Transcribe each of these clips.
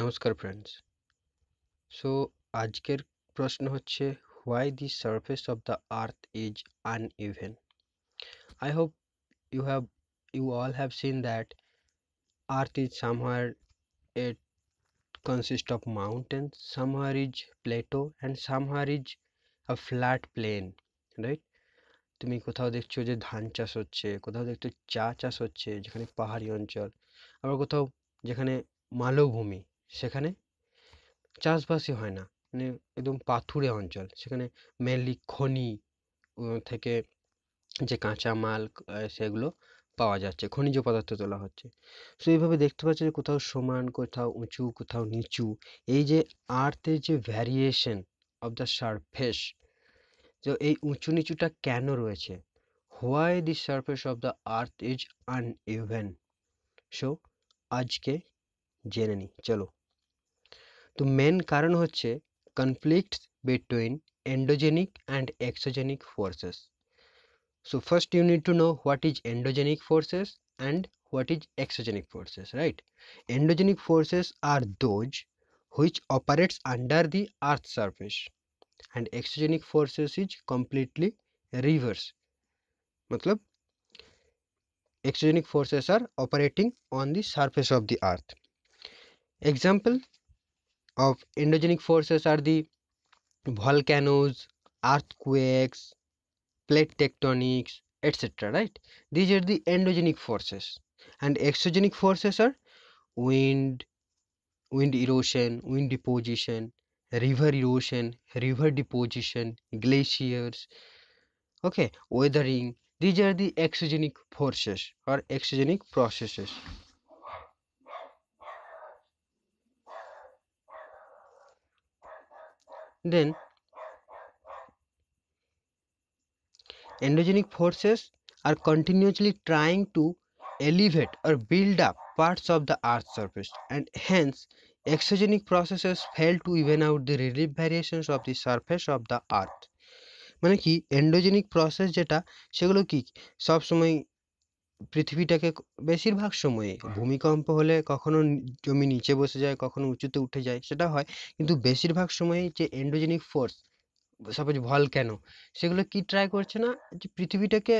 নমস্কার friends so আজকের প্রশ্ন হচ্ছে why the surface of the earth is uneven I hope you have you all have seen that earth is somewhere it consist of mountain somewhere is plateau and somewhere is a flat plain right তুমি কোথাও দেখছো যে ধান চাষ হচ্ছে কোথাও দেখছো চা চাষ হচ্ছে যেখানে পাহাড়ি অঞ্চল আবার কোথাও যেখানে মালভূমি সেখানে চাষবাসই হয় না মানে একদম পাথুরে অঞ্চল সেখানে মেনলি খনি থেকে যে কাঁচামাল সেগুলো পাওয়া যাচ্ছে খনিজ পদার্থ তোলা হচ্ছে সো এইভাবে দেখতে পাচ্ছি যে কোথাও সমান কোথাও উঁচু কোথাও নিচু এই যে আর্থের যে ভ্যারিয়েশন অফ দ্য সারফেস তো এই উঁচু নিচুটা কেন রয়েছে why the surface of the earth is even so আজকে জেনে নিই চলো तो मेन कारण हे conflict between endogenic and exogenic forces so first you need to know what is endogenic forces and what is exogenic forces right endogenic forces are those which operates under the earth surface and exogenic forces is completely reverse मतलब exogenic forces are operating on the surface of the earth example of endogenic forces are the volcanoes earthquakes plate tectonics etc right these are the endogenic forces and exogenic forces are wind wind erosion wind deposition river erosion river deposition glaciers okay weathering these are the exogenic forces or exogenic processes then endogenic forces are continuously trying to elevate or build up parts of the earth's surface and hence exogenic processes fail to even out the relief variations of the surface of the earth মানে কি endogenic process যেটা সেগুলো কি সবসময় পৃথিবীটাকে বেশিরভাগ সময়ে হ্যাঁ। ভূমিকম্প হলে কখনো জমি নিচে বসে যায় কখনো উঁচুতে উঠে যায় সেটা হয় কিন্তু বেশিরভাগ সময়েই যে এন্ডোজেনিক ফোর্স সাপোজ ভল কেন সেগুলো কি ট্রাই করছে না যে পৃথিবীটাকে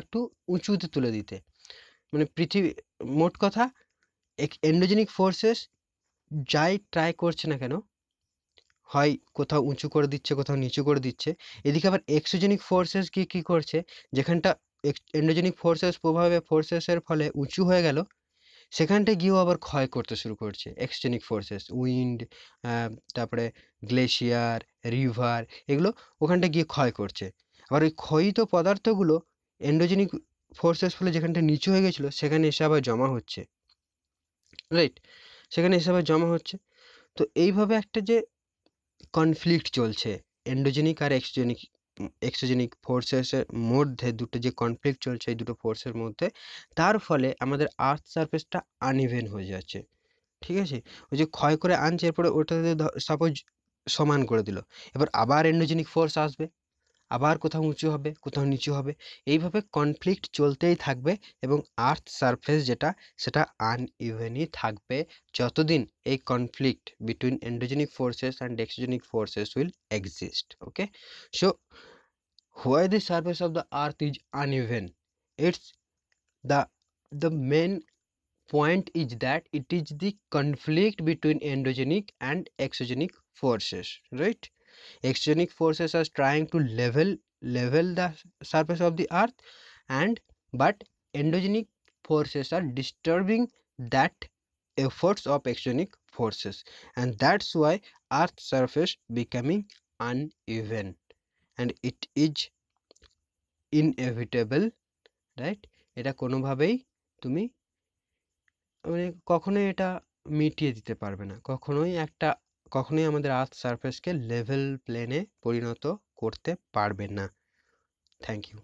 একটু উঁচুতে তুলে দিতে মানে পৃথিবী মোট কথা এন্ডোজেনিক ফোর্সেস যাই ট্রাই করছে না কেন হয় কোথাও উঁচু করে দিচ্ছে কোথাও নিচু করে দিচ্ছে এদিকে আবার এক্সোজেনিক ফোর্সেস কি কী করছে যেখানটা এন্ডোজেনিক ফোর্সেস প্রভাবে ফোর্সেসের ফলে উঁচু হয়ে গেল সেখানটা গিয়েও আবার ক্ষয় করতে শুরু করছে এক্সটেনিক ফোর্সেস উইন্ড তারপরে গ্লেশিয়ার রিভার এগুলো ওখানটা গিয়ে ক্ষয় করছে আবার ওই ক্ষয়িত পদার্থগুলো এন্ডোজেনিক ফোর্সেস ফলে যেখানটা নিচু হয়ে গেছিলো সেখানে এসে আবার জমা হচ্ছে রাইট সেখানে এসে আবার জমা হচ্ছে তো এইভাবে একটা যে কনফ্লিক্ট চলছে এন্ডোজেনিক আর এক্সজেনিক এক্সোজেনিক ফোর্সেসের মধ্যে দুটো যে কনফ্লিক্ট চলছে এই দুটো ফোর্সের মধ্যে তার ফলে আমাদের আর্থ সারফেসটা আনইভেন হয়ে যাচ্ছে ঠিক আছে ওই যে ক্ষয় করে আনছে এরপরে ওটাতে সাপোজ সমান করে দিল এবার আবার এন্ডোজেনিক ফোর্স আসবে আবার কোথাও উঁচু হবে কোথাও নিচু হবে এইভাবে কনফ্লিক্ট চলতেই থাকবে এবং আর্থ সারফেস যেটা সেটা আনইভেনই থাকবে যতদিন এই conflict between endogenic forces and exogenic forces will exist okay so why the surface of the earth is uneven it's the the main point is that it is the conflict between endogenic and exogenic forces right Exogenic forces are trying to level level the surface of the earth and but endogenic forces are disturbing that efforts of exogenic forces and that's why earth surface becoming uneven and it is inevitable right এটা কোনোভাবেই তুমি মানে কখনোই এটা মিটিয়ে দিতে পারবে না কখনোই একটা কখনোই আমাদের আর্থ সারফেসকে লেভেল প্লেনে পরিণত করতে পারবে না থ্যাংক ইউ